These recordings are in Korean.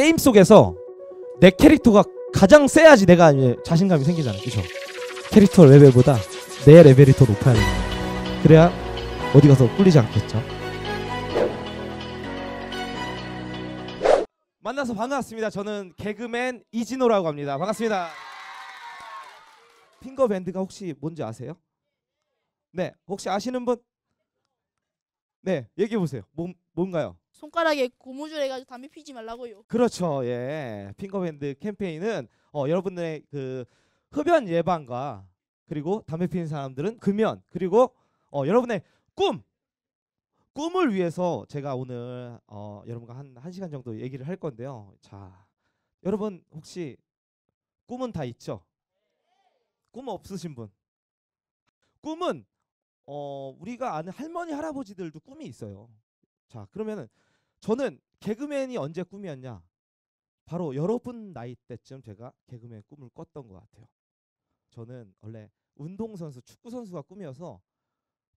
게임 속에서 내 캐릭터가 가장 세야지 내가 이제 자신감이 생기잖아요. 그죠? 캐릭터 레벨보다 내 레벨이 더 높아야 돼요. 그래야 어디 가서 꿀리지 않겠죠. 만나서 반갑습니다. 저는 개그맨 이진호라고 합니다. 반갑습니다. 핑거 밴드가 혹시 뭔지 아세요? 네, 혹시 아시는 분? 네, 얘기해 보세요. 뭔 뭔가요? 손가락에 고무줄 해가지고 담배 피지 말라고요. 그렇죠. 예. 핑거밴드 캠페인은 어, 여러분들의 그 흡연 예방과 그리고 담배 피는 사람들은 금연 그리고 어, 여러분의 꿈 꿈을 위해서 제가 오늘 어, 여러분과 한 1시간 정도 얘기를 할 건데요. 자, 여러분 혹시 꿈은 다 있죠? 꿈 없으신 분? 꿈은 어, 우리가 아는 할머니 할아버지들도 꿈이 있어요. 자, 그러면은 저는 개그맨이 언제 꿈이었냐? 바로 여러분 나이 때쯤 제가 개그맨 꿈을 꿨던 것 같아요. 저는 원래 운동선수, 축구선수가 꿈이어서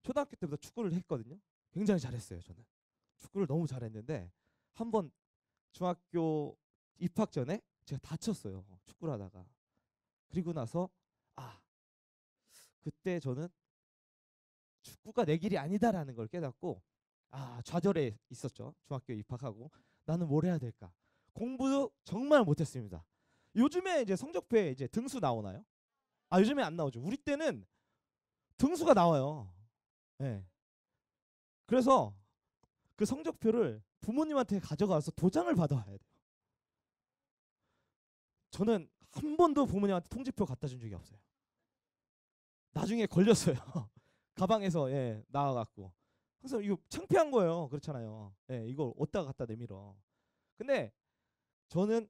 초등학교 때부터 축구를 했거든요. 굉장히 잘했어요, 저는. 축구를 너무 잘했는데 한번 중학교 입학 전에 제가 다쳤어요. 축구를 하다가. 그리고 나서 아, 그때 저는 축구가 내 길이 아니다라는 걸 깨닫고 아 좌절에 있었죠. 중학교 입학하고 나는 뭘 해야 될까? 공부 도 정말 못했습니다. 요즘에 이제 성적표에 이제 등수 나오나요? 아 요즘에 안 나오죠. 우리 때는 등수가 나와요. 예. 네. 그래서 그 성적표를 부모님한테 가져가서 도장을 받아와야 돼요. 저는 한 번도 부모님한테 통지표 갖다 준 적이 없어요. 나중에 걸렸어요. 가방에서 예 나와갖고 그래서 이거 창피한 거예요. 그렇잖아요. 예, 이걸 어디다 갖다 내밀어. 근데 저는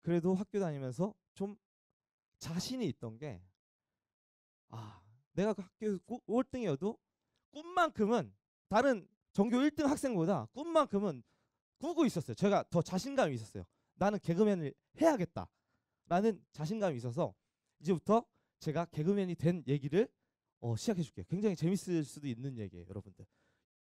그래도 학교 다니면서 좀 자신이 있던 게 아, 내가 그 학교에서 5등이어도 꿈만큼은 다른 전교 1등 학생보다 꿈만큼은 꾸고 있었어요. 제가 더 자신감이 있었어요. 나는 개그맨을 해야겠다. 라는 자신감이 있어서 이제부터 제가 개그맨이 된 얘기를 어, 시작해 줄게요. 굉장히 재밌을 수도 있는 얘기예요, 여러분들.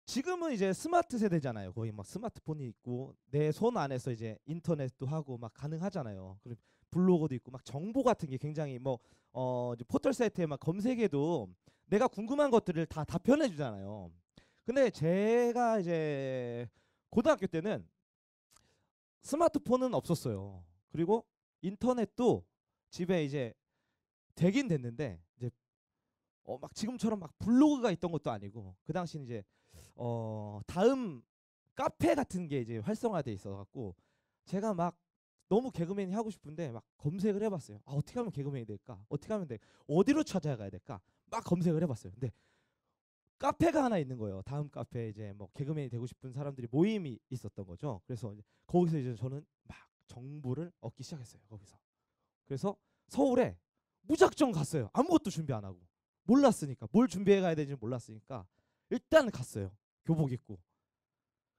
지금은 이제 스마트 세대잖아요. 거의 막 스마트폰이 있고 내 손 안에서 이제 인터넷도 하고 막 가능하잖아요. 그리고 블로그도 있고 막 정보 같은 게 굉장히 뭐 어 포털 사이트에 막 검색해도 내가 궁금한 것들을 다 답변해 주잖아요. 근데 제가 이제 고등학교 때는 스마트폰은 없었어요. 그리고 인터넷도 집에 이제 되긴 됐는데 이제 어 막 지금처럼 막 블로그가 있던 것도 아니고 그 당시 이제 어 다음 카페 같은 게 이제 활성화돼 있어 갖고 제가 막 너무 개그맨이 하고 싶은데 막 검색을 해봤어요. 아 어떻게 하면 개그맨이 될까? 어떻게 하면 돼? 어디로 찾아가야 될까? 막 검색을 해봤어요. 근데 카페가 하나 있는 거예요. 다음 카페에 이제 뭐 개그맨이 되고 싶은 사람들이 모임이 있었던 거죠. 그래서 이제 거기서 이제 저는 막 정보를 얻기 시작했어요. 거기서. 그래서 서울에 무작정 갔어요. 아무것도 준비 안 하고 몰랐으니까 뭘 준비해 가야 되는지 몰랐으니까 일단 갔어요. 교복 입고.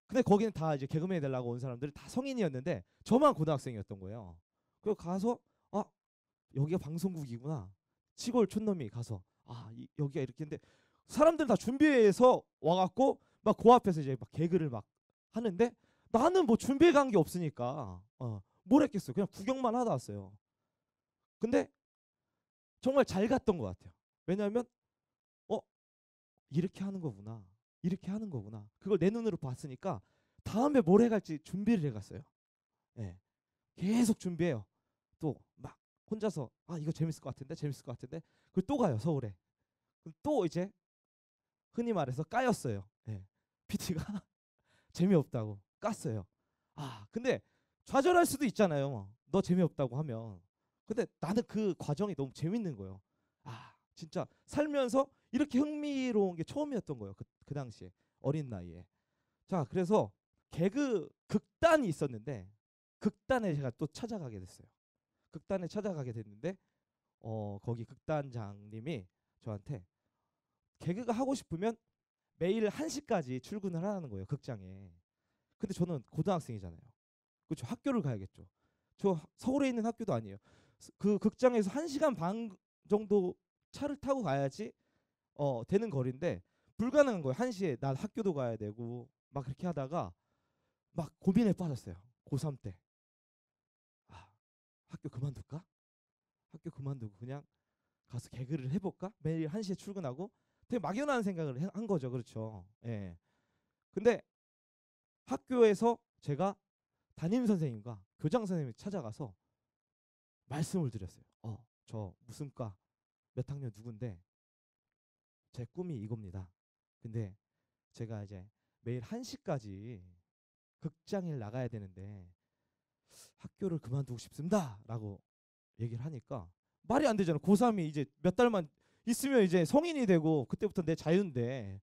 근데 거기는 다 이제 개그맨이 되려고 온 사람들이 다 성인이었는데 저만 고등학생이었던 거예요. 그리고 가서 아 여기가 방송국이구나. 시골 촌놈이 가서 아 이, 여기가 이렇게 했는데 사람들 다 준비해서 와갖고 막그 앞에서 이제 막 개그를 막 하는데 나는 뭐 준비해 간게 없으니까 어, 뭘 했겠어 그냥 구경만 하다 왔어요 근데 정말 잘 갔던 것 같아요 왜냐하면 어 이렇게 하는 거구나 이렇게 하는 거구나. 그걸 내 눈으로 봤으니까 다음에 뭘 해갈지 준비를 해갔어요. 예. 계속 준비해요. 또 막 혼자서 아 이거 재밌을 것 같은데 재밌을 것 같은데 그리고 또 가요 서울에. 그럼 또 이제 흔히 말해서 까였어요. 예. PT가 재미없다고 깠어요. 아 근데 좌절할 수도 있잖아요. 뭐. 너 재미없다고 하면. 근데 나는 그 과정이 너무 재밌는 거예요. 아 진짜 살면서 이렇게 흥미로운 게 처음이었던 거예요. 그, 그 당시에 어린 나이에. 자 그래서 개그 극단이 있었는데 극단에 제가 또 찾아가게 됐어요. 극단에 찾아가게 됐는데 어 거기 극단장님이 저한테 개그가 하고 싶으면 매일 1시까지 출근을 하라는 거예요. 극장에. 근데 저는 고등학생이잖아요. 그렇죠. 학교를 가야겠죠. 저 서울에 있는 학교도 아니에요. 그 극장에서 1시간 반 정도 차를 타고 가야지 어 되는 거리인데 불가능한 거예요. 한시에 난 학교도 가야 되고 막 그렇게 하다가 막 고민에 빠졌어요. 고3 때. 아, 학교 그만둘까? 학교 그만두고 그냥 가서 개그를 해볼까? 매일 한시에 출근하고 되게 막연한 생각을 한 거죠. 그렇죠. 예. 근데 학교에서 제가 담임 선생님과 교장 선생님이 찾아가서 말씀을 드렸어요. 어, 저 무슨 과몇 학년 누군데 제 꿈이 이겁니다. 근데 제가 이제 매일 1시까지 극장일 나가야 되는데 학교를 그만두고 싶습니다. 라고 얘기를 하니까 말이 안 되잖아. 고3이 이제 몇 달만 있으면 이제 성인이 되고 그때부터 내 자유인데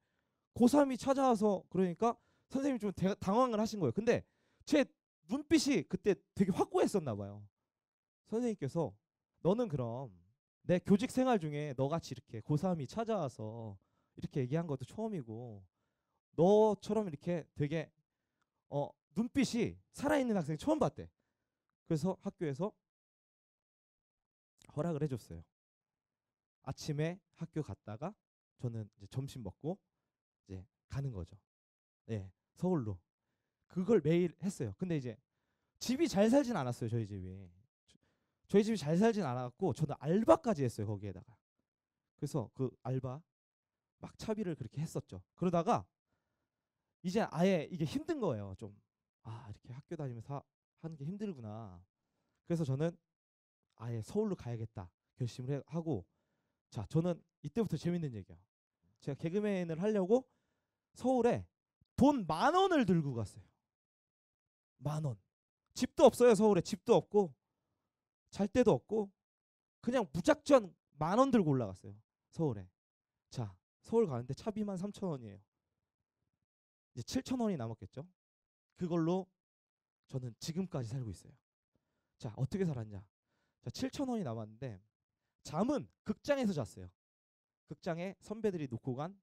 고3이 찾아와서 그러니까 선생님이 좀 당황을 하신 거예요. 근데 제 눈빛이 그때 되게 확고했었나 봐요. 선생님께서 너는 그럼 내 교직 생활 중에 너같이 이렇게 고3이 찾아와서 이렇게 얘기한 것도 처음이고 너처럼 이렇게 되게 어 눈빛이 살아있는 학생 처음 봤대. 그래서 학교에서 허락을 해줬어요. 아침에 학교 갔다가 저는 이제 점심 먹고 이제 가는 거죠. 예, 서울로 그걸 매일 했어요. 근데 이제 집이 잘 살진 않았어요 저희 집이. 저희 집이 잘 살진 않았고 저는 알바까지 했어요 거기에다가 그래서 그 알바 막 차비를 그렇게 했었죠 그러다가 이제 아예 이게 힘든 거예요 좀 아 이렇게 학교 다니면서 하는 게 힘들구나 그래서 저는 아예 서울로 가야겠다 결심을 해, 하고 자 저는 이때부터 재밌는 얘기야 제가 개그맨을 하려고 서울에 돈 만 원을 들고 갔어요 만원 집도 없어요 서울에 집도 없고 잘때도 없고 그냥 무작정 만원 들고 올라갔어요. 서울에. 자, 서울 가는데 차비만 3천 원이에요. 이제 7천 원이 남았겠죠. 그걸로 저는 지금까지 살고 있어요. 자, 어떻게 살았냐? 자, 7천 원이 남았는데 잠은 극장에서 잤어요. 극장에 선배들이 놓고 간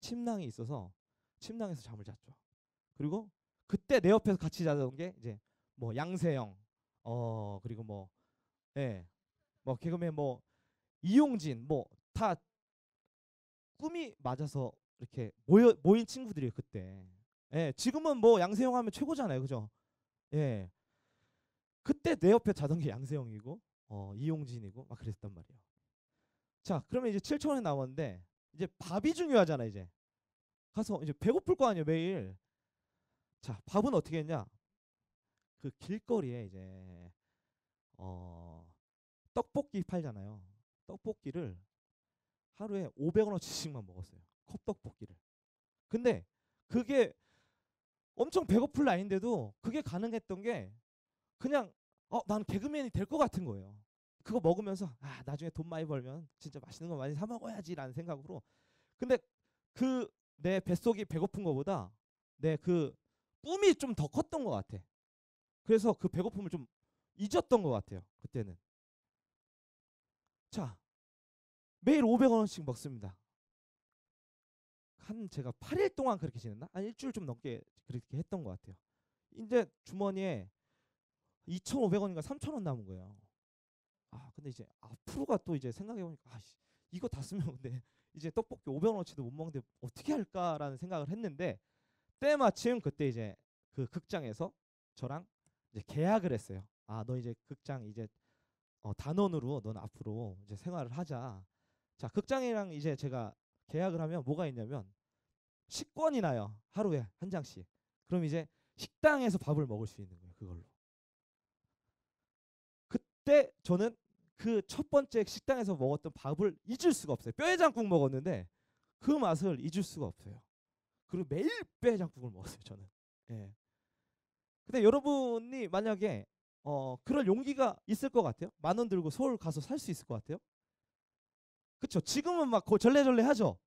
침낭이 있어서 침낭에서 잠을 잤죠. 그리고 그때 내 옆에서 같이 자던 게 이제 뭐 양세형, 어 그리고 뭐 예. 뭐 개그맨 뭐 이용진 뭐다 꿈이 맞아서 이렇게 모여 모인 친구들이 그때. 예. 지금은 뭐 양세형 하면 최고잖아요. 그죠? 예. 그때 내 옆에 자던 게 양세형이고 어, 이용진이고 막 그랬단 말이에요. 자, 그러면 이제 7천 원에 나왔는데 이제 밥이 중요하잖아, 이제. 가서 이제 배고플 거 아니에요, 매일. 자, 밥은 어떻게 했냐? 그 길거리에 이제 어, 떡볶이 팔잖아요. 떡볶이를 하루에 500원어치씩만 먹었어요. 컵떡볶이를. 근데 그게 엄청 배고플 나인데도 그게 가능했던 게 그냥 어, 난 개그맨이 될 것 같은 거예요. 그거 먹으면서 아, 나중에 돈 많이 벌면 진짜 맛있는 거 많이 사 먹어야지라는 생각으로. 근데 그 내 뱃속이 배고픈 것보다내 그 꿈이 좀 더 컸던 것 같아. 그래서 그 배고픔을 좀 잊었던 것 같아요. 그때는. 자, 매일 500원씩 먹습니다. 한 제가 8일 동안 그렇게 지냈나? 한 일주일 좀 넘게 그렇게 했던 것 같아요. 이제 주머니에 2,500원인가 3,000원 남은 거예요. 아, 근데 이제 앞으로가 또 이제 생각해 보니까 아 이거 다 쓰면 근데 이제 떡볶이 500원어치도 못 먹는데 어떻게 할까라는 생각을 했는데 때마침 그때 이제 그 극장에서 저랑 이제 계약을 했어요. 아너 이제 극장 이제 어, 단원으로 넌 앞으로 이제 생활을 하자. 자 극장이랑 이제 제가 계약을 하면 뭐가 있냐면 식권이 나요 하루에 한 장씩. 그럼 이제 식당에서 밥을 먹을 수 있는 거예요 그걸로. 그때 저는 그 첫 번째 식당에서 먹었던 밥을 잊을 수가 없어요. 뼈해장국 먹었는데 그 맛을 잊을 수가 없어요. 그리고 매일 뼈해장국을 먹었어요 저는. 예. 근데 여러분이 만약에 어, 그럴 용기가 있을 것 같아요. 만원 들고 서울 가서 살 수 있을 것 같아요. 그쵸? 지금은 막 절레절레 하죠.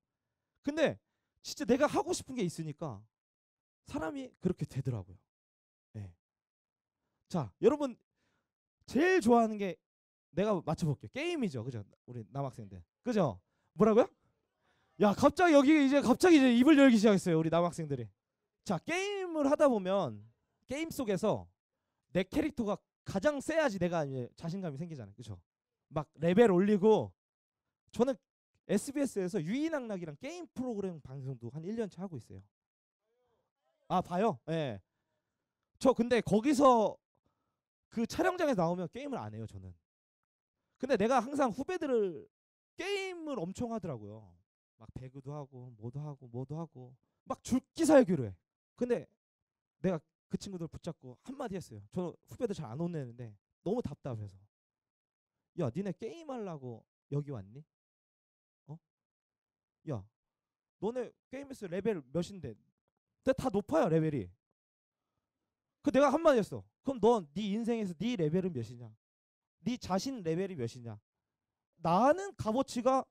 근데 진짜 내가 하고 싶은 게 있으니까 사람이 그렇게 되더라고요. 네. 자, 여러분 제일 좋아하는 게 내가 맞춰볼게요. 게임이죠, 그죠? 우리 남학생들, 그죠? 뭐라고요? 야, 갑자기 여기 이제 갑자기 이제 입을 열기 시작했어요, 우리 남학생들이. 자, 게임을 하다 보면 게임 속에서 내 캐릭터가 가장 세야지 내가 이제 자신감이 생기잖아요. 그렇죠? 막 레벨 올리고 저는 SBS에서 유인학락이랑 게임 프로그램 방송도 한 1년째 하고 있어요. 아, 봐요. 예. 네. 저 근데 거기서 그 촬영장에 나오면 게임을 안 해요, 저는. 근데 내가 항상 후배들을 게임을 엄청 하더라고요. 막 배그도 하고 뭐도 하고 뭐도 하고 막죽기살기로 해. 근데 내가 그 친구들 붙잡고 한마디 했어요. 저는 후배들 잘 안 혼내는데 너무 답답해서 야 니네 게임하려고 여기 왔니? 어? 야 너네 게임에서 레벨 몇인데 근데 네, 다 높아요 레벨이 그 내가 한마디 했어 그럼 넌 네 인생에서 네 레벨은 몇이냐 네 자신 레벨이 몇이냐 나는 값어치가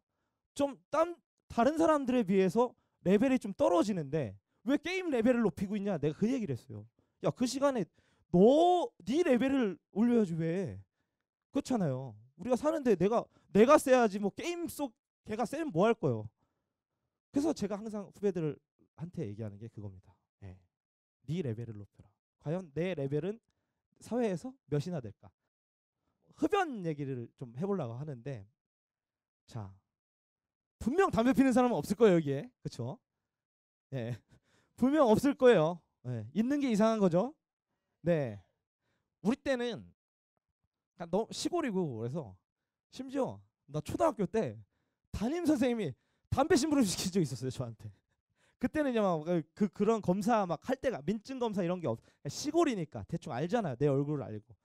좀 땀, 다른 사람들에 비해서 레벨이 좀 떨어지는데 왜 게임 레벨을 높이고 있냐 내가 그 얘기를 했어요 야그 시간에 너네 레벨을 올려야지 왜 그렇잖아요 우리가 사는데 내가 내가 세야지 뭐 게임 속 걔가 세면 뭐 할 거예요 그래서 제가 항상 후배들한테 얘기하는 게 그겁니다 네. 네 레벨을 높여라 과연 내 레벨은 사회에서 몇이나 될까 흡연 얘기를 좀 해보려고 하는데 자 분명 담배 피는 사람은 없을 거예요 여기에 그쵸 예 네. 분명 없을 거예요 네, 있는 게 이상한 거죠. 네. 우리 때는 그러니까 너 시골이고 그래서 심지어 나 초등학교 때 담임 선생님이 담배 심부름 시킨 적 있었어요 저한테. 그때는 이제 막그 그, 그런 검사 막 할 때가 민증 검사 이런 게 없. 시골이니까 대충 알잖아요 내 얼굴을 알고.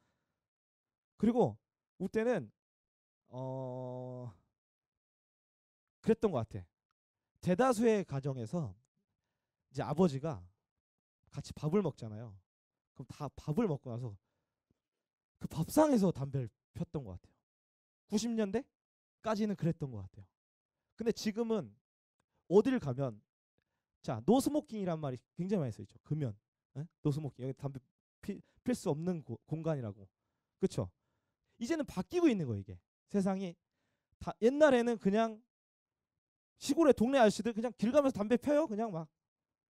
그리고 우리 때는 어 그랬던 것 같아. 대다수의 가정에서 이제 아버지가 같이 밥을 먹잖아요. 그럼 다 밥을 먹고 나서 그 밥상에서 담배를 폈던 것 같아요. 90년대까지는 그랬던 것 같아요. 근데 지금은 어디를 가면 자 노스모킹이란 말이 굉장히 많이 쓰이죠. 금연, 에? 예? 노스모킹 여기 담배 필 수 없는 고, 공간이라고. 그렇죠? 이제는 바뀌고 있는 거예요 이게 세상이 다 옛날에는 그냥 시골에 동네 아저씨들 그냥 길 가면서 담배 펴요 그냥 막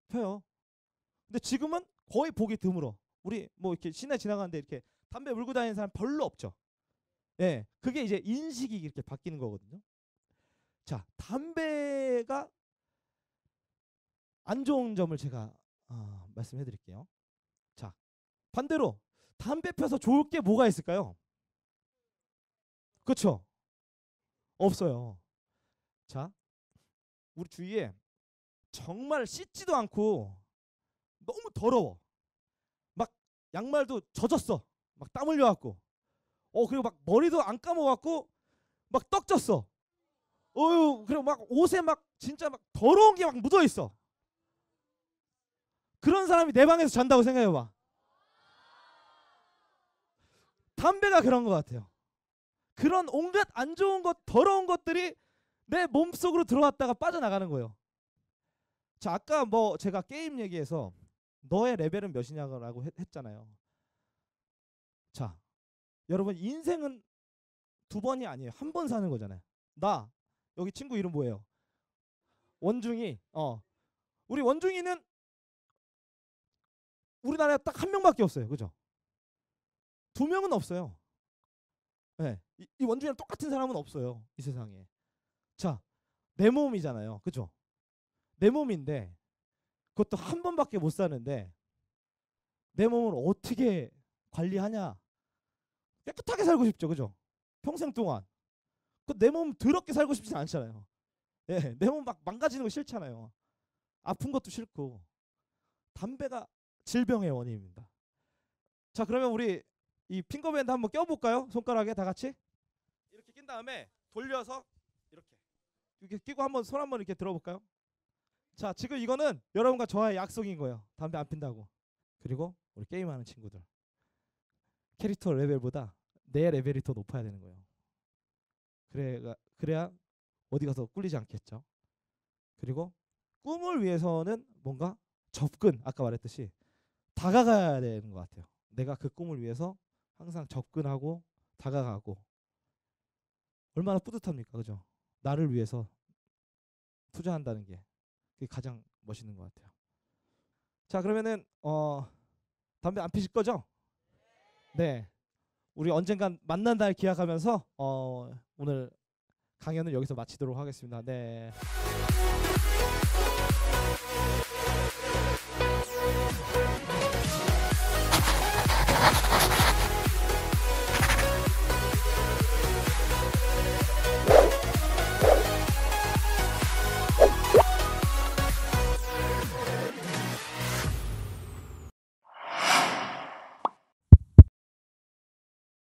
펴요 근데 지금은 거의 보기 드물어. 우리 뭐 이렇게 시내 지나가는데 이렇게 담배 물고 다니는 사람 별로 없죠. 예, 그게 이제 인식이 이렇게 바뀌는 거거든요. 자, 담배가 안 좋은 점을 제가 어, 아, 말씀해 드릴게요. 자, 반대로 담배 펴서 좋을 게 뭐가 있을까요? 그쵸 없어요. 자, 우리 주위에 정말 씻지도 않고 너무 더러워. 막 양말도 젖었어. 막 땀 흘려갖고. 어 그리고 막 머리도 안 감아갖고 막 떡졌어. 어유 그리고 막 옷에 막 진짜 막 더러운 게 막 묻어 있어. 그런 사람이 내 방에서 잔다고 생각해봐. 담배가 그런 것 같아요. 그런 온갖 안 좋은 것, 더러운 것들이 내 몸속으로 들어왔다가 빠져나가는 거예요. 자, 아까 뭐 제가 게임 얘기해서 너의 레벨은 몇이냐라고 했, 했잖아요. 자, 여러분 인생은 두 번이 아니에요. 한 번 사는 거잖아요. 나 여기 친구 이름 뭐예요? 원중이. 어. 우리 원중이는 우리나라에 딱 한 명밖에 없어요. 그죠? 두 명은 없어요. 네. 이, 이 원중이랑 똑같은 사람은 없어요. 이 세상에. 자, 내 몸이잖아요. 그죠? 내 몸인데 그것도 한 번밖에 못 사는데 내 몸을 어떻게 관리하냐? 깨끗하게 살고 싶죠, 그죠? 평생 동안. 그 내몸 더럽게 살고 싶진 않잖아요. 예, 내 몸 막 망가지는 거 싫잖아요. 아픈 것도 싫고. 담배가 질병의 원인입니다. 자, 그러면 우리 이 핑거밴드 한 번 껴볼까요? 손가락에 다 같이 이렇게 낀 다음에 돌려서 이렇게 이렇게 끼고 한번 손 한번 이렇게 들어볼까요? 자, 지금 이거는 여러분과 저와의 약속인 거예요. 담배 안 핀다고. 그리고 우리 게임하는 친구들. 캐릭터 레벨보다 내 레벨이 더 높아야 되는 거예요. 그래야, 그래야 어디 가서 꿀리지 않겠죠. 그리고 꿈을 위해서는 뭔가 접근, 아까 말했듯이 다가가야 되는 것 같아요. 내가 그 꿈을 위해서 항상 접근하고 다가가고 얼마나 뿌듯합니까, 그죠? 나를 위해서 투자한다는 게 그게 가장 멋있는 것 같아요. 자 그러면은 어 담배 안 피실 거죠? 네. 우리 언젠간 만난 날 기약하면서 어 오늘 강연을 여기서 마치도록 하겠습니다. 네.